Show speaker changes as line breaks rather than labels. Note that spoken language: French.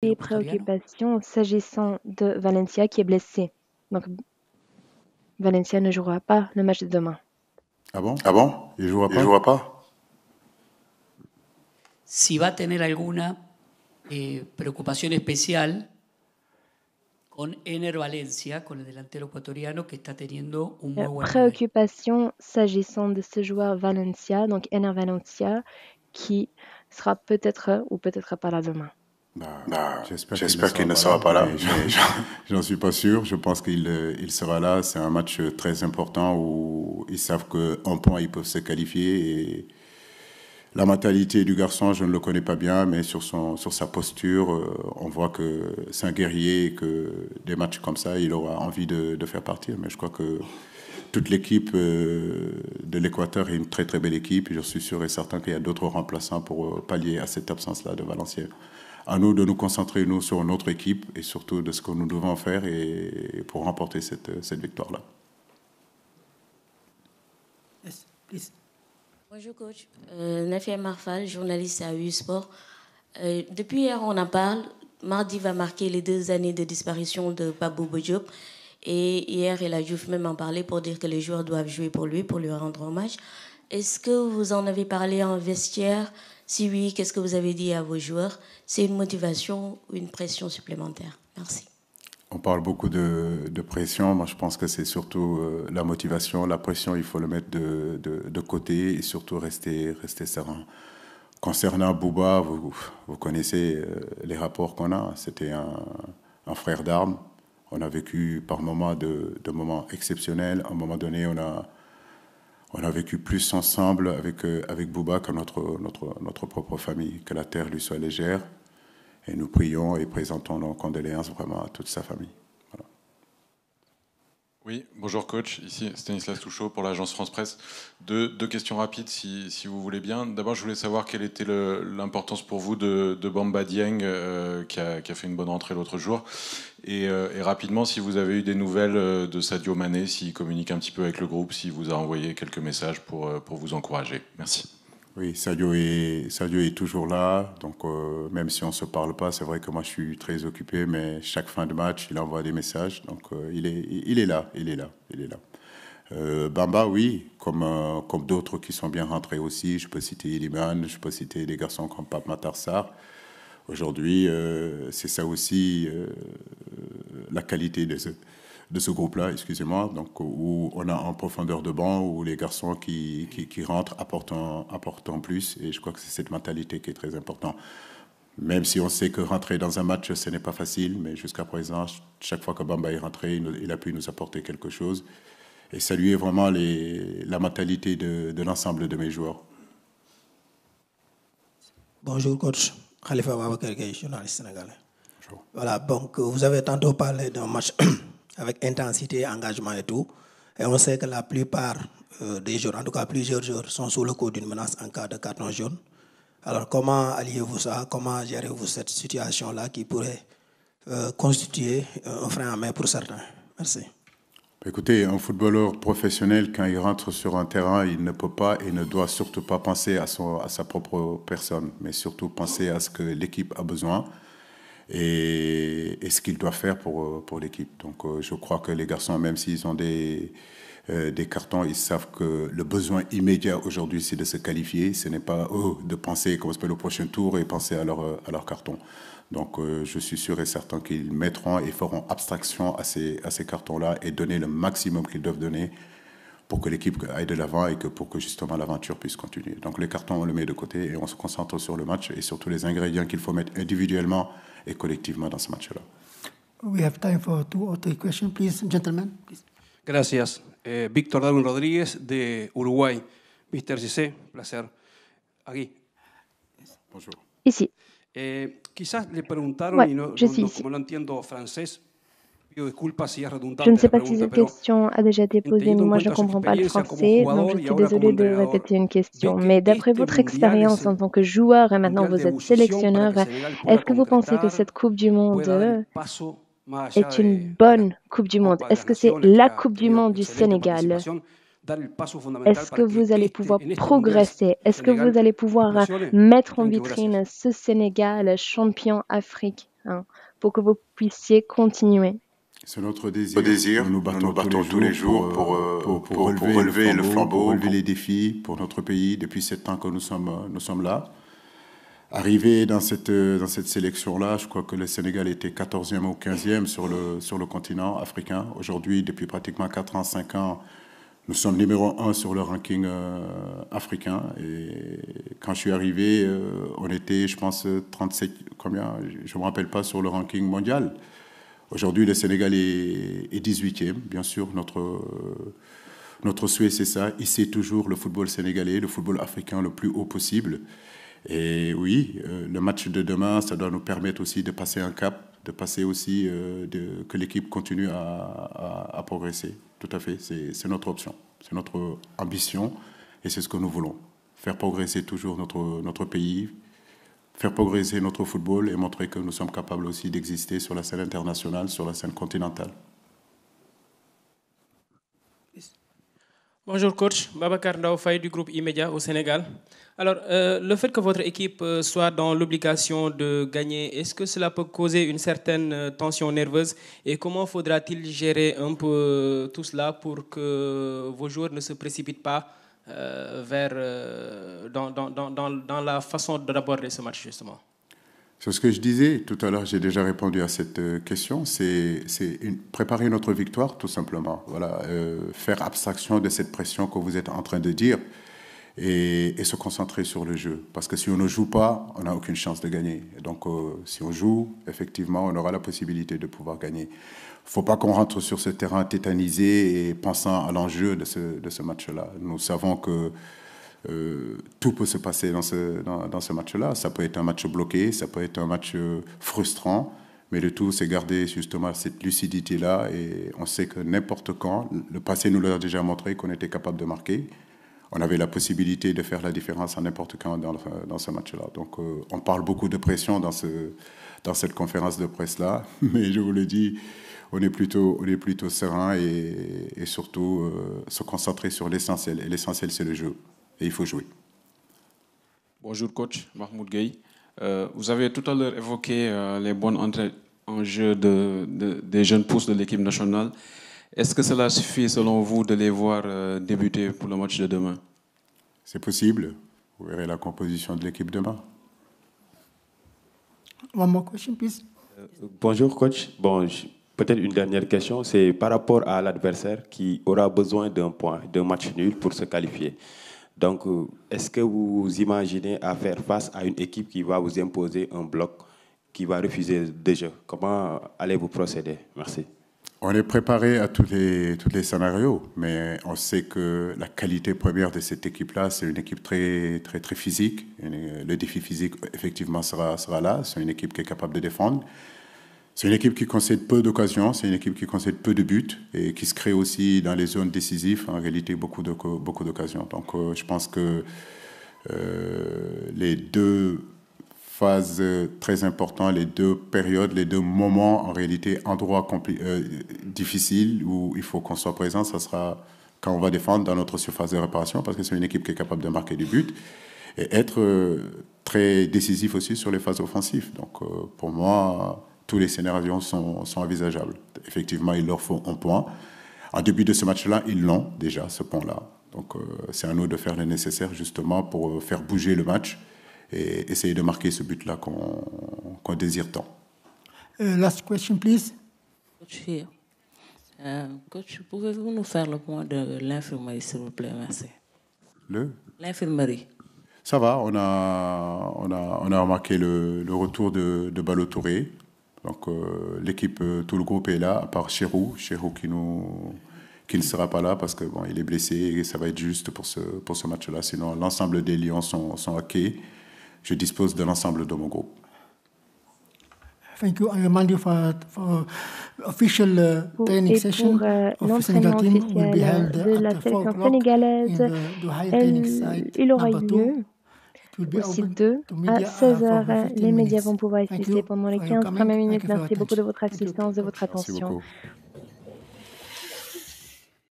des préoccupations s'agissant de Valencia qui est blessé. Donc Valencia ne jouera pas le match de demain.
Ah bon Ah bon Il ne jouera pas jouera pas Si va a tener alguna eh, preocupación especial con Ener Valencia, con el delantero ecuatoriano que está teniendo un muy buen
préoccupations s'agissant de ce joueur Valencia, donc Ener Valencia, qui sera peut-être ou peut-être pas là demain.
Bah, bah, j'espère qu'il ne, sera pas là. J'en suis pas sûr. Je pense qu'il euh, il sera là. C'est un match euh, très important où ils savent qu'en point, ils peuvent se qualifier. Et la mentalité du garçon, je ne le connais pas bien, mais sur, son, sur sa posture, euh, on voit que c'est un guerrier et que des matchs comme ça, il aura envie de, de faire partir. Mais je crois que toute l'équipe de l'Équateur est une très très belle équipe. Je suis sûr et certain qu'il y a d'autres remplaçants pour pallier à cette absence-là de Valenciennes à nous de nous concentrer, nous, sur notre équipe et surtout de ce que nous devons faire et, pour remporter cette, victoire-là.
Bonjour coach, euh, Nafia Marfal, journaliste à U Sport. Euh, depuis hier, on en parle. Mardi va marquer les deux années de disparition de Babou Bojop. Et hier, il a juste même en parlé pour dire que les joueurs doivent jouer pour lui, pour lui rendre hommage. Est-ce que vous en avez parlé en vestiaire si oui, qu'est-ce que vous avez dit à vos joueurs C'est une motivation ou une pression supplémentaire Merci.
On parle beaucoup de, pression. Moi, je pense que c'est surtout euh, la motivation. La pression, il faut le mettre de, côté et surtout rester, rester serein. Concernant Bouba, vous, vous connaissez euh, les rapports qu'on a. C'était un, un, frère d'armes. On a vécu par moments de, moments exceptionnels. À un moment donné, on a, on a vécu plus ensemble avec, euh, avec Bouba que notre, notre, notre propre famille. Que la terre lui soit légère. Et nous prions et présentons nos condoléances vraiment à toute sa famille. Oui, bonjour coach, ici Stanislas Touchot pour l'agence France Presse. Deux, questions rapides si, vous voulez bien. D'abord, je voulais savoir quelle était l'importance pour vous de, Bamba Dieng euh, qui, a, fait une bonne entrée l'autre jour. Euh, et, rapidement, si vous avez eu des nouvelles euh, de Sadio Mané, s'il communique un petit peu avec le groupe, s'il vous a envoyé quelques messages pour, pour vous encourager. Merci. Oui, Sadio est, est toujours là. Donc, euh, même si on ne se parle pas, c'est vrai que moi, je suis très occupé, mais chaque fin de match, il envoie des messages. Donc, euh, il, est, il est là, il est là, il est là. Euh, Bamba, oui, comme, comme d'autres qui sont bien rentrés aussi. Je peux citer Iliman, je peux citer des garçons comme Pape Matarsar. Aujourd'hui, c'est ça aussi la qualité de, ce de ce groupe-là, excusez-moi, donc où on a en profondeur de banc, où les garçons qui, qui, rentrent apportent en, plus, et je crois que c'est cette mentalité qui est très importante. Même si on sait que rentrer dans un match, ce n'est pas facile, mais jusqu'à présent, chaque fois que Bamba est rentré, il a pu nous apporter quelque chose. Et saluer vraiment la mentalité de, l'ensemble de mes joueurs.
Bonjour, coach. Khalifa journaliste sénégalais. Bonjour. Voilà, donc vous avez tantôt parlé d'un match avec intensité, engagement et tout. Et on sait que la plupart euh, des joueurs, en tout cas plusieurs joueurs, sont sous le coup d'une menace en cas de carton jaune. Alors comment alliez-vous ça Comment gérez-vous cette situation-là qui pourrait euh, constituer euh, un frein à main pour certains Merci.
Écoutez, un footballeur professionnel, quand il rentre sur un terrain, il ne peut pas et ne doit surtout pas penser à, à sa propre personne, mais surtout penser à ce que l'équipe a besoin et, ce qu'il doit faire pour, euh, pour l'équipe. Donc euh, je crois que les garçons, même s'ils ont des, euh, des cartons, ils savent que le besoin immédiat aujourd'hui, c'est de se qualifier. Ce n'est pas oh, de penser comment prochain tour et penser à leur, à carton. Donc je suis sûr et certain qu'ils mettront et feront abstraction à ces, à ces cartons-là et donner le maximum qu'ils doivent donner pour que l'équipe aille de l'avant et que pour que justement l'aventure puisse continuer. Donc les cartons, on le met de côté et on se concentre sur le match et sur tous les ingrédients qu'il faut mettre individuellement collectivement dans ce match-là.
We have time for two or three questions, please, gentlemen. Please. Gracias. Eh, Víctor Darwin Rodríguez de Uruguay. Mr. Cissé, placer. Aquí. Bonjour. Sí, Eh, quizás le preguntaron, y no, no, como no entiendo francés, Je ne sais pas si cette question a déjà été posée, mais moi je ne comprends pas le français, donc je suis désolé de répéter une question. Mais d'après votre expérience en tant que joueur et maintenant vous êtes sélectionneur, est-ce que vous pensez que cette Coupe du Monde est une bonne Coupe du Monde Est-ce que c'est la Coupe du Monde du Sénégal est-ce que vous allez pouvoir progresser Est-ce que vous allez pouvoir mettre en vitrine ce Sénégal champion Afrique hein, pour que vous puissiez continuer
c'est notre désir. Nous nous battons, tous, les jours euh, pour, pour, relever, le flambeau, pour relever les défis pour notre pays depuis sept ans que nous sommes, euh, nous sommes là. Arrivé dans cette, euh, dans cette sélection-là, je crois que le Sénégal était 14e ou 15e sur le, sur le continent africain. Aujourd'hui, depuis pratiquement 4 ans, 5 ans, nous sommes numéro 1 sur le ranking africain. Et quand je suis arrivé, on était, je pense, 37, combien Je ne me rappelle pas sur le ranking mondial. Aujourd'hui, le Sénégal est, 18e, bien sûr, notre, notre souhait c'est ça, Il c'est toujours le football sénégalais, le football africain le plus haut possible. Et oui, euh, le match de demain, ça doit nous permettre aussi de passer un cap, de passer aussi, euh, de, que l'équipe continue à, progresser. Tout à fait, c'est notre option, c'est notre ambition, et c'est ce que nous voulons, faire progresser toujours notre, notre pays, faire progresser notre football et montrer que nous sommes capables aussi d'exister sur la scène internationale, sur la scène continentale.
Bonjour coach, Babacar Ndaoufay du groupe IMEDIA au Sénégal. Alors, euh, le fait que votre équipe euh, soit dans l'obligation de gagner, est-ce que cela peut causer une certaine euh, tension nerveuse et comment faudra-t-il gérer un peu tout cela pour que vos joueurs ne se précipitent pas euh, vers, euh, dans, dans, dans, dans, la façon d'aborder ce match, justement
C'est ce que je disais tout à l'heure, j'ai déjà répondu à cette euh, question. C'est préparer notre victoire, tout simplement. Voilà, faire abstraction de cette pression que vous êtes en train de dire et, se concentrer sur le jeu. Parce que si on ne joue pas, on n'a aucune chance de gagner. donc, euh, si on joue, effectivement, on aura la possibilité de pouvoir gagner. Il ne faut pas qu'on rentre sur ce terrain tétanisé et pensant à l'enjeu de ce, match-là. Nous savons que euh, tout peut se passer dans ce, dans ce match-là. Ça peut être un match bloqué, ça peut être un match euh, frustrant. Mais le tout, c'est garder justement cette lucidité-là. Et on sait que n'importe quand, le passé nous l'a déjà montré qu'on était capable de marquer on avait la possibilité de faire la différence à n'importe quand dans, ce match-là. Donc euh, on parle beaucoup de pression dans, ce, dans cette conférence de presse-là, mais je vous le dis, on est plutôt, on est plutôt serein et, surtout euh, se concentrer sur l'essentiel. Et l'essentiel, c'est le jeu. Et il faut jouer. Bonjour coach Mahmoud Gueye. Euh, vous avez tout à l'heure évoqué les bonnes entrées en jeu de, des jeunes pousses de l'équipe nationale. Est-ce que cela suffit, selon vous, de les voir euh, débuter pour le match de demain C'est possible. Vous verrez la composition de l'équipe demain. Euh, bonjour, coach. Bon, peut-être une dernière question. C'est par rapport à l'adversaire qui
aura besoin d'un point, d'un match nul pour se qualifier. Donc, euh, est-ce que vous
imaginez à faire face à une équipe qui va vous imposer un bloc, qui va refuser déjà Comment allez-vous procéder Merci. On est préparé à tous les, tous les scénarios, mais on sait que la qualité première de cette équipe-là, c'est une équipe très, très, très physique. Le défi physique, effectivement, sera, sera là. C'est une équipe qui est capable de défendre. C'est une équipe qui concède peu d'occasions, c'est une équipe qui concède peu de buts et qui se crée aussi dans les zones décisives, en réalité, beaucoup d'occasions. Beaucoup Donc, euh, je pense que euh, les deux phases euh, très importantes, les deux périodes, les deux moments en réalité, endroits euh, difficiles où il faut qu'on soit présent, ça sera quand on va défendre dans notre surface de réparation parce que c'est une équipe qui est capable de marquer du but et être euh, très décisif aussi sur les phases offensives. Donc pour moi, tous les scénarios sont, sont envisageables. Effectivement, il leur faut un point. En début de ce match-là, ils l'ont déjà, ce point-là. Donc c'est à nous de faire le nécessaire justement pour faire bouger le match et essayer de marquer ce but-là qu'on désire tant.
Euh, last question, please. Euh, coach, pouvez-vous nous faire le point de l'infirmerie, s'il vous plaît Merci. Le L'infirmerie.
Ça va, on a, on a, on a remarqué le, retour de, de Balotouré. Donc euh, l'équipe, tout le groupe est là, à part Chérou. Chérou qui nous qui ne sera pas là parce que bon, il est blessé et ça va être juste pour ce, pour ce match-là. Sinon, l'ensemble des Lions sont, sont hackés je dispose de l'ensemble de mon groupe.
Merci. Je vous remind you for, official uh, training session pour, euh, euh, de la sélection sénégalaise. Elle, il aura lieu au site 2 à 16h. Les médias vont pouvoir assister pendant les 15 premières minutes. Merci beaucoup de votre assistance, de votre attention.